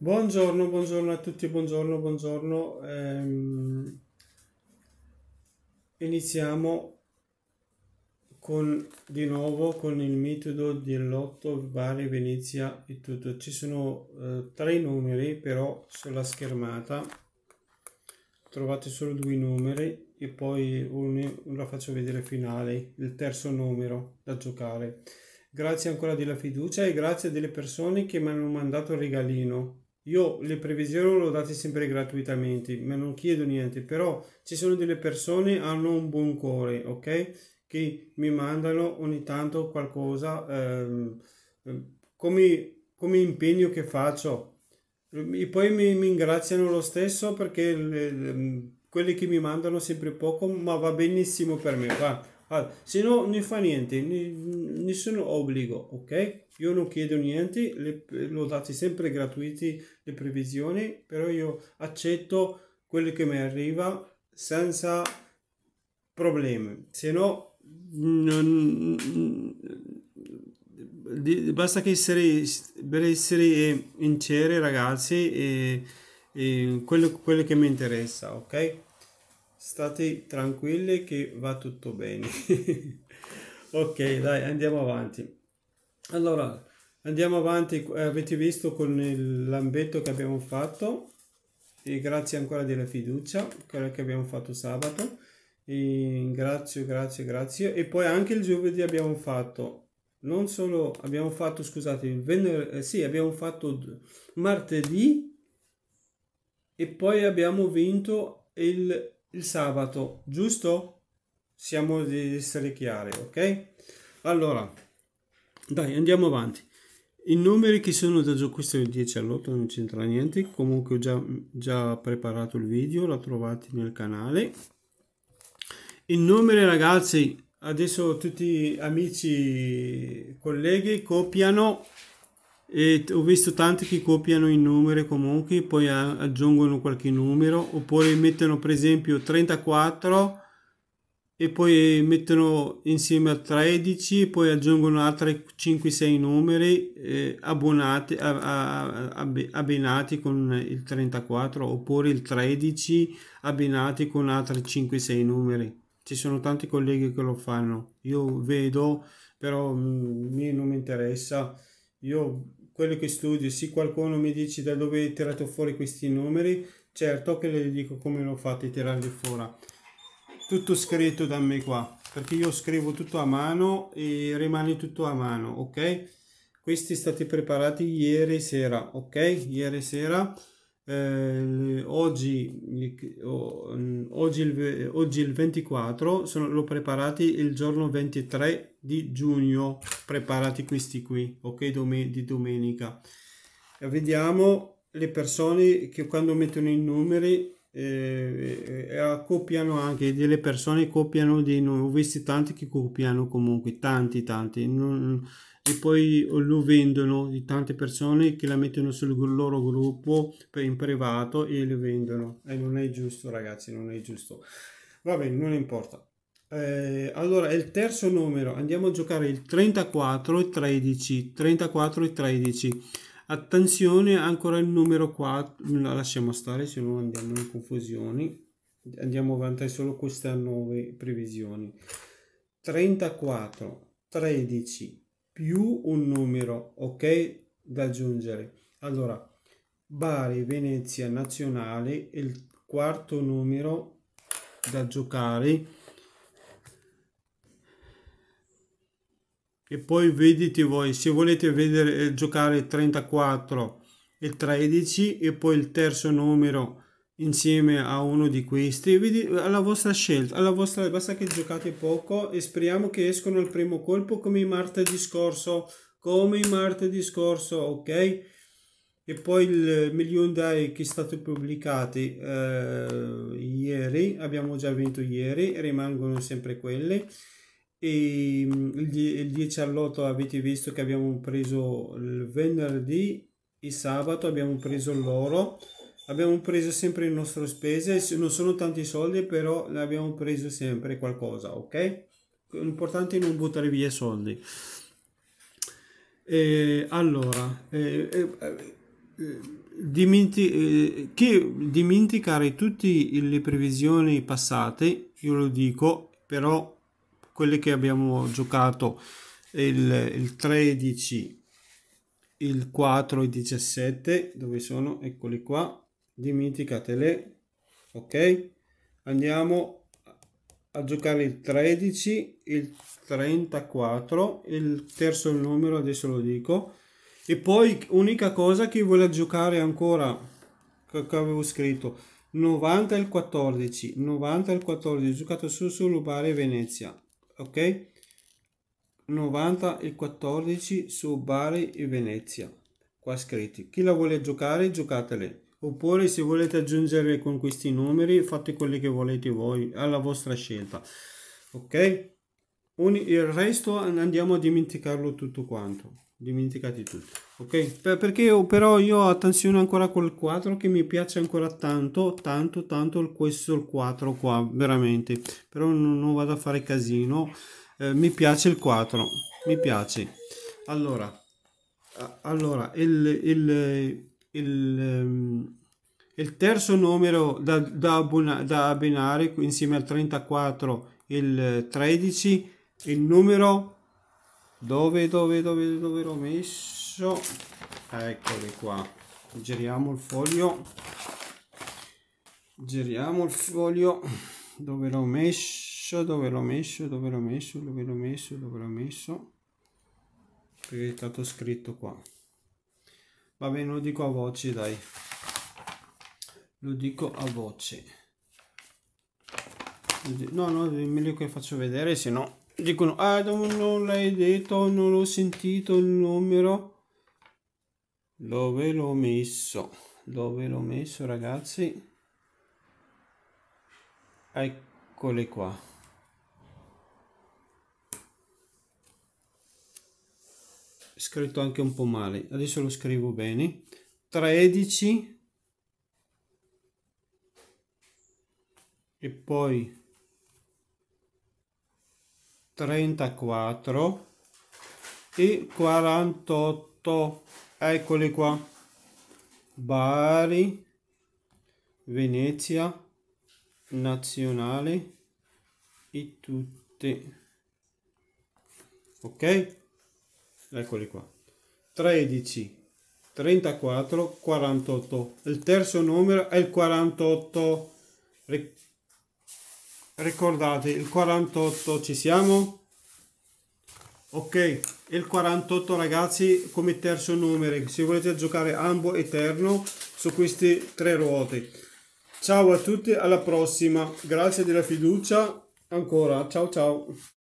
Buongiorno, buongiorno a tutti, buongiorno, buongiorno. Ehm, iniziamo con, di nuovo con il metodo dell'otto vari Venezia e tutto. Ci sono eh, tre numeri però sulla schermata, trovate solo due numeri e poi uno, la faccio vedere finale, il terzo numero da giocare. Grazie ancora della fiducia e grazie delle persone che mi hanno mandato il regalino io le previsioni le ho date sempre gratuitamente, ma non chiedo niente, però ci sono delle persone che hanno un buon cuore, ok? Che mi mandano ogni tanto qualcosa ehm, ehm, come, come impegno che faccio. E poi mi, mi ingraziano lo stesso perché le, le, mm, quelli che mi mandano sempre poco, ma va benissimo per me, va allora, se no non fa niente, nessun obbligo, ok? Io non chiedo niente, le, ho date sempre gratuiti le previsioni, però io accetto quello che mi arriva senza problemi. Se no, basta che essere, per essere sinceri ragazzi, e, e quello, quello che mi interessa, ok? state tranquilli che va tutto bene ok dai andiamo avanti allora andiamo avanti eh, avete visto con il l'ambetto che abbiamo fatto e grazie ancora della fiducia quella che abbiamo fatto sabato e grazie grazie grazie e poi anche il giovedì abbiamo fatto non solo abbiamo fatto scusate il venerdì eh, sì abbiamo fatto martedì e poi abbiamo vinto il il sabato, giusto? Siamo di essere chiari, ok? Allora, dai, andiamo avanti. I numeri che sono da gioco, questo è il 10 all'8, non c'entra niente. Comunque ho già, già preparato il video, la trovate nel canale. I numeri, ragazzi, adesso tutti amici, colleghi, copiano e ho visto tanti che copiano i numeri comunque poi aggiungono qualche numero oppure mettono per esempio 34 e poi mettono insieme a 13 poi aggiungono altri 5-6 numeri eh, abbonati, abbinati con il 34 oppure il 13 abbinati con altri 5-6 numeri ci sono tanti colleghi che lo fanno io vedo però mh, mm, non mi interessa io quello che studio, se qualcuno mi dice da dove hai tirato fuori questi numeri, certo che le dico come lo fate tirarli fuori. Tutto scritto da me qua, perché io scrivo tutto a mano e rimane tutto a mano, ok? Questi stati preparati ieri sera, ok? Ieri sera eh, oggi, mm, oggi, il, oggi, il, 24, sono, l'ho preparati il giorno 23 di giugno, preparati questi qui, ok, Dome, di domenica. Eh, vediamo le persone che quando mettono i numeri eh, eh, eh copiano anche delle persone copiano dei visto tanti che copiano comunque tanti tanti non, e poi oh, lo vendono di tante persone che la mettono sul loro gruppo in privato e le vendono e eh, non è giusto ragazzi non è giusto va bene non importa eh, allora il terzo numero andiamo a giocare il 34 e 13 34 e 13 attenzione ancora il numero 4 no, lasciamo stare se no andiamo in confusione andiamo avanti solo queste 9 previsioni 34 13 più un numero, ok? Da aggiungere. Allora, Bari, Venezia, Nazionale, il quarto numero da giocare. E poi vedete voi, se volete vedere eh, giocare 34 e 13 e poi il terzo numero insieme a uno di questi alla vostra scelta alla vostra basta che giocate poco e speriamo che escono al primo colpo come martedì scorso come martedì scorso ok e poi il million day che è stato pubblicato eh, ieri abbiamo già vinto ieri rimangono sempre quelli e mm, il 10 all'otto avete visto che abbiamo preso il venerdì e sabato abbiamo preso l'oro abbiamo preso sempre le nostre spese, non sono tanti soldi, però ne abbiamo preso sempre qualcosa, ok? L'importante è non buttare via i soldi. Eh, allora, eh, eh, dimenti che dimenticare tutte le previsioni passate, io lo dico, però quelle che abbiamo giocato il, il 13, il 4 e il 17, dove sono? Eccoli qua dimenticatele ok andiamo a giocare il 13 il 34 il terzo numero adesso lo dico e poi unica cosa che vuole giocare ancora che avevo scritto 90 il 14 90 il 14 giocato su su Bari Venezia ok 90 il 14 su Bari e Venezia qua scritti chi la vuole giocare giocatele oppure se volete aggiungere con questi numeri fate quelli che volete voi alla vostra scelta ok il resto andiamo a dimenticarlo tutto quanto dimenticate tutto ok perché io, però io attenzione ancora col 4 che mi piace ancora tanto tanto tanto questo il 4 qua veramente però non, vado a fare casino eh, mi piace il 4 mi piace allora allora il, il il, ehm, il terzo numero da, da, da abbinare insieme al 34 il 13 il numero dove dove dove dove l'ho messo eccoli qua giriamo il foglio giriamo il foglio dove l'ho messo dove l'ho messo dove l'ho messo dove l'ho messo dove l'ho messo perché è stato scritto qua va bene lo dico a voce dai lo dico a voce no no meglio che faccio vedere se no dicono ah non l'hai detto non l'ho sentito il numero dove l'ho messo dove l'ho messo ragazzi eccole qua scritto anche un po' male, adesso lo scrivo bene, 13 e poi 34 e 48, eccoli qua, Bari, Venezia, Nazionale e tutte, ok? eccoli qua, 13, 34, 48. Il terzo numero è il 48. Ricordate, il 48 ci siamo? Ok, il 48 ragazzi come terzo numero, se volete giocare ambo eterno su queste tre ruote. Ciao a tutti, alla prossima. Grazie della fiducia ancora. Ciao ciao.